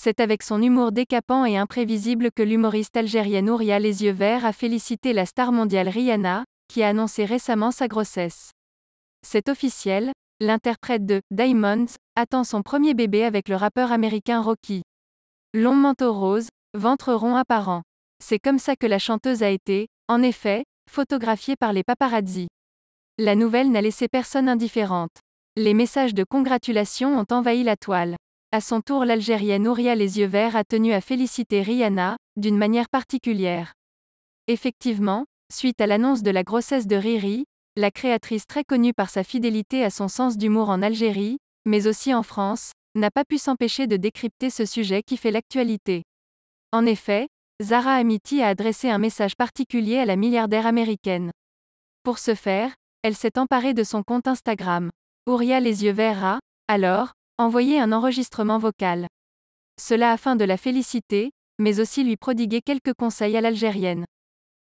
C'est avec son humour décapant et imprévisible que l'humoriste algérienne Ouria Les Yeux Verts a félicité la star mondiale Rihanna, qui a annoncé récemment sa grossesse. C'est officiel, l'interprète de Diamonds attend son premier bébé avec le rappeur américain Rocky. Long manteau rose, ventre rond apparent. C'est comme ça que la chanteuse a été, en effet, photographiée par les paparazzi. La nouvelle n'a laissé personne indifférente. Les messages de congratulation ont envahi la toile. À son tour l'Algérienne Ouria les yeux verts a tenu à féliciter Rihanna, d'une manière particulière. Effectivement, suite à l'annonce de la grossesse de Riri, la créatrice très connue par sa fidélité à son sens d'humour en Algérie, mais aussi en France, n'a pas pu s'empêcher de décrypter ce sujet qui fait l'actualité. En effet, Zara Amiti a adressé un message particulier à la milliardaire américaine. Pour ce faire, elle s'est emparée de son compte Instagram. Ouria les yeux verts a, alors, envoyer un enregistrement vocal. Cela afin de la féliciter, mais aussi lui prodiguer quelques conseils à l'algérienne.